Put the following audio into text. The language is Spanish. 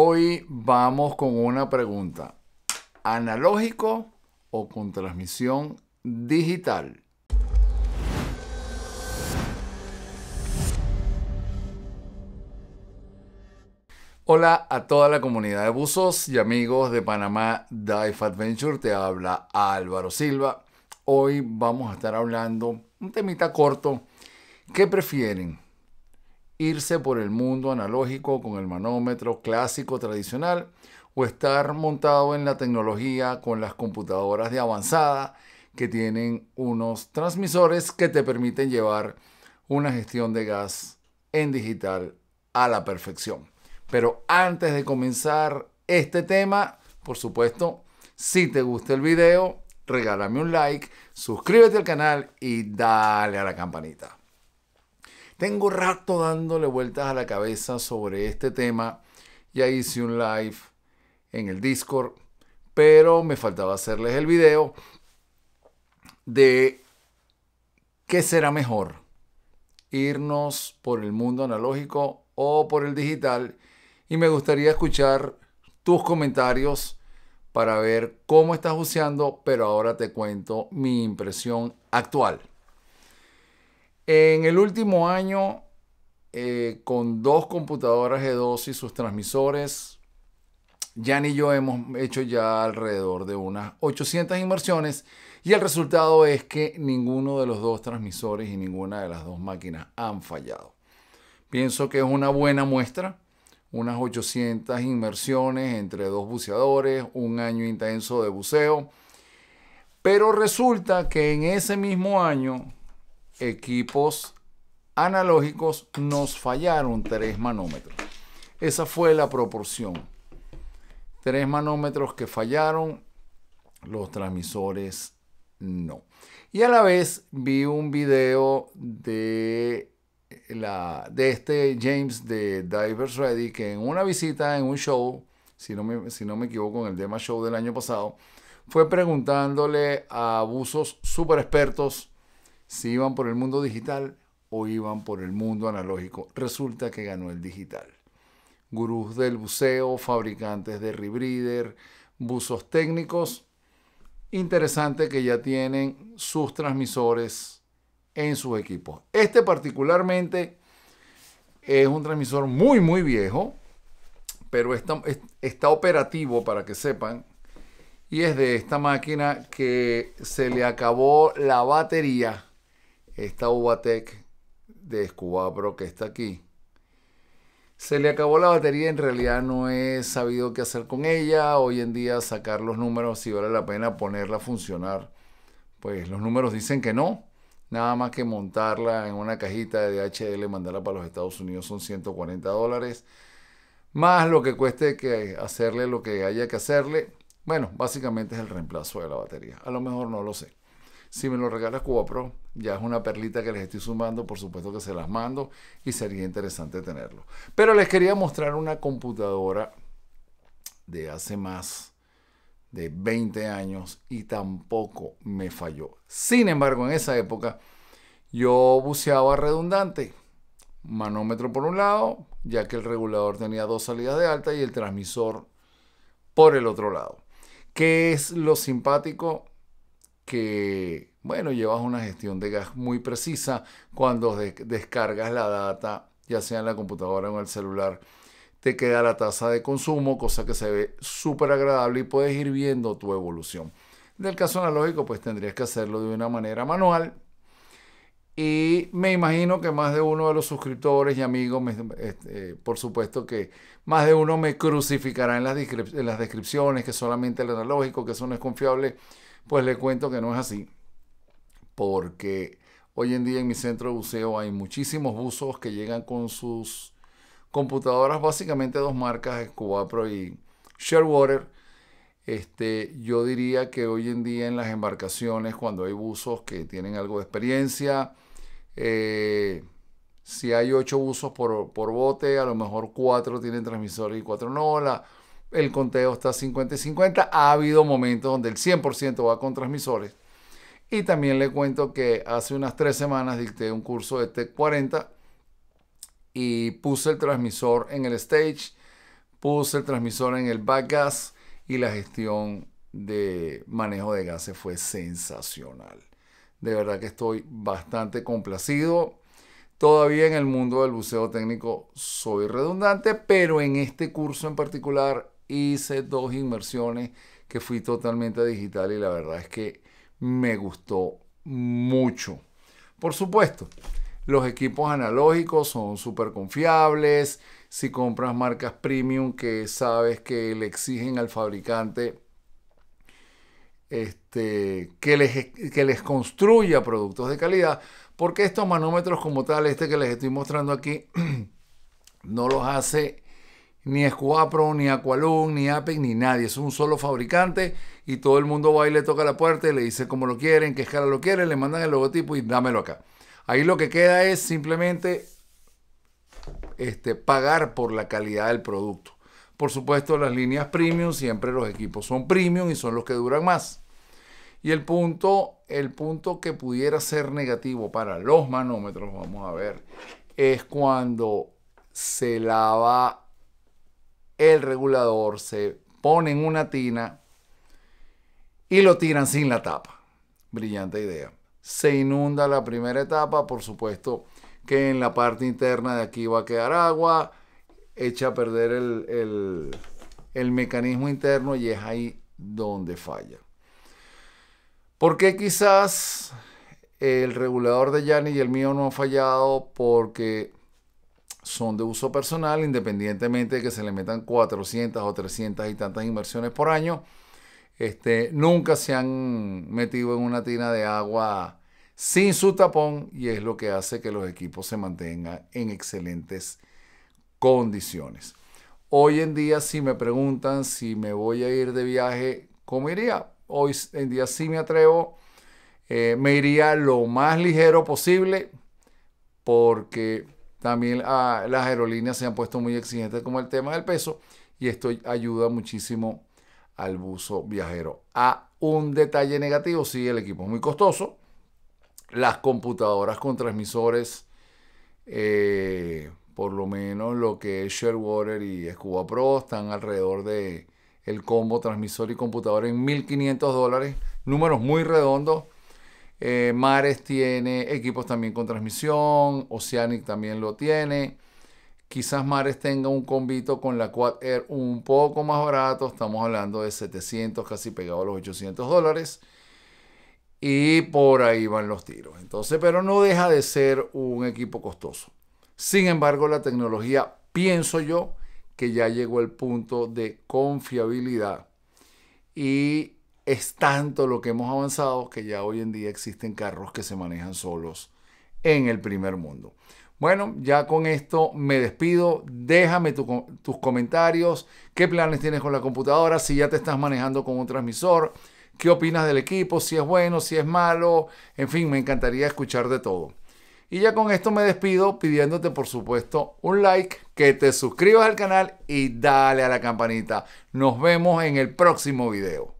Hoy vamos con una pregunta. ¿Analógico o con transmisión digital? Hola a toda la comunidad de buzos y amigos de Panamá Dive Adventure. Te habla Álvaro Silva. Hoy vamos a estar hablando un temita corto. ¿Qué prefieren? irse por el mundo analógico con el manómetro clásico tradicional o estar montado en la tecnología con las computadoras de avanzada que tienen unos transmisores que te permiten llevar una gestión de gas en digital a la perfección. Pero antes de comenzar este tema, por supuesto, si te gusta el video, regálame un like, suscríbete al canal y dale a la campanita. Tengo rato dándole vueltas a la cabeza sobre este tema. Ya hice un live en el Discord, pero me faltaba hacerles el video de qué será mejor, irnos por el mundo analógico o por el digital. Y me gustaría escuchar tus comentarios para ver cómo estás usando, pero ahora te cuento mi impresión actual. En el último año, eh, con dos computadoras de 2 y sus transmisores, Jan y yo hemos hecho ya alrededor de unas 800 inmersiones y el resultado es que ninguno de los dos transmisores y ninguna de las dos máquinas han fallado. Pienso que es una buena muestra, unas 800 inmersiones entre dos buceadores, un año intenso de buceo, pero resulta que en ese mismo año equipos analógicos nos fallaron tres manómetros. Esa fue la proporción. Tres manómetros que fallaron, los transmisores no. Y a la vez vi un video de, la, de este James de Divers Ready que en una visita, en un show, si no me, si no me equivoco, en el Dema Show del año pasado, fue preguntándole a abusos super expertos si iban por el mundo digital o iban por el mundo analógico. Resulta que ganó el digital. Gurús del buceo, fabricantes de rebrider, buzos técnicos. Interesante que ya tienen sus transmisores en sus equipos. Este particularmente es un transmisor muy, muy viejo, pero está operativo para que sepan y es de esta máquina que se le acabó la batería esta ubatec de pro que está aquí. Se le acabó la batería, en realidad no he sabido qué hacer con ella. Hoy en día sacar los números, si vale la pena ponerla a funcionar, pues los números dicen que no. Nada más que montarla en una cajita de DHL, mandarla para los Estados Unidos son 140 dólares. Más lo que cueste que hacerle lo que haya que hacerle. Bueno, básicamente es el reemplazo de la batería. A lo mejor no lo sé. Si me lo regala Cubapro, ya es una perlita que les estoy sumando, por supuesto que se las mando y sería interesante tenerlo. Pero les quería mostrar una computadora de hace más de 20 años y tampoco me falló. Sin embargo, en esa época yo buceaba redundante. Manómetro por un lado, ya que el regulador tenía dos salidas de alta y el transmisor por el otro lado. ¿Qué es lo simpático que, bueno, llevas una gestión de gas muy precisa cuando descargas la data, ya sea en la computadora o en el celular. Te queda la tasa de consumo, cosa que se ve súper agradable y puedes ir viendo tu evolución. Del caso analógico, pues tendrías que hacerlo de una manera manual. Y me imagino que más de uno de los suscriptores y amigos, eh, por supuesto que más de uno me crucificará en las, en las descripciones, que solamente el analógico, que eso no es confiable. Pues le cuento que no es así, porque hoy en día en mi centro de buceo hay muchísimos buzos que llegan con sus computadoras, básicamente dos marcas, Pro y Sharewater. Este, yo diría que hoy en día en las embarcaciones, cuando hay buzos que tienen algo de experiencia, eh, si hay ocho buzos por, por, bote, a lo mejor cuatro tienen transmisores y cuatro no. La, el conteo está 50 y 50. Ha habido momentos donde el 100% va con transmisores. Y también le cuento que hace unas tres semanas dicté un curso de TEC 40 y puse el transmisor en el stage, puse el transmisor en el gas y la gestión de manejo de gases fue sensacional. De verdad que estoy bastante complacido. Todavía en el mundo del buceo técnico soy redundante, pero en este curso en particular hice dos inmersiones que fui totalmente digital y la verdad es que me gustó mucho. Por supuesto, los equipos analógicos son súper confiables. Si compras marcas premium que sabes que le exigen al fabricante este, que, les, que les construya productos de calidad, porque estos manómetros como tal, este que les estoy mostrando aquí, no los hace ni Escuapro, ni Aqualung, ni Apex, ni nadie. Es un solo fabricante y todo el mundo va y le toca la puerta y le dice cómo lo quieren, qué escala lo quieren, le mandan el logotipo y dámelo acá. Ahí lo que queda es simplemente este, pagar por la calidad del producto. Por supuesto, las líneas premium, siempre los equipos son premium y son los que duran más. Y el punto, el punto que pudiera ser negativo para los manómetros, vamos a ver, es cuando se lava el regulador se pone en una tina y lo tiran sin la tapa. Brillante idea. Se inunda la primera etapa, por supuesto que en la parte interna de aquí va a quedar agua, echa a perder el, mecanismo interno y es ahí donde falla. Porque quizás el regulador de Yanni y el mío no ha fallado? Porque son de uso personal, independientemente de que se le metan 400 o 300 y tantas inversiones por año. Este, nunca se han metido en una tina de agua sin su tapón y es lo que hace que los equipos se mantengan en excelentes condiciones. Hoy en día, si me preguntan si me voy a ir de viaje, ¿cómo iría? Hoy en día sí me atrevo. Eh, me iría lo más ligero posible porque también ah, las aerolíneas se han puesto muy exigentes como el tema del peso y esto ayuda muchísimo al buzo viajero. A un detalle negativo, sí, el equipo es muy costoso. Las computadoras con transmisores, eh, por lo menos lo que es Sharewater y Scuba Pro, están alrededor de el combo transmisor y computadora en 1.500 dólares. Números muy redondos eh, Mares tiene equipos también con transmisión, Oceanic también lo tiene. Quizás Mares tenga un convito con la Quad Air un poco más barato, estamos hablando de 700, casi pegado a los 800 dólares. Y por ahí van los tiros. Entonces, pero no deja de ser un equipo costoso. Sin embargo, la tecnología, pienso yo, que ya llegó al punto de confiabilidad y es tanto lo que hemos avanzado que ya hoy en día existen carros que se manejan solos en el primer mundo. Bueno, ya con esto me despido. Déjame tus comentarios. ¿Qué planes tienes con la computadora? Si ya te estás manejando con un transmisor. ¿Qué opinas del equipo? Si es bueno, si es malo. En fin, me encantaría escuchar de todo. Y ya con esto me despido pidiéndote por supuesto un like, que te suscribas al canal y dale a la campanita. Nos vemos en el próximo video.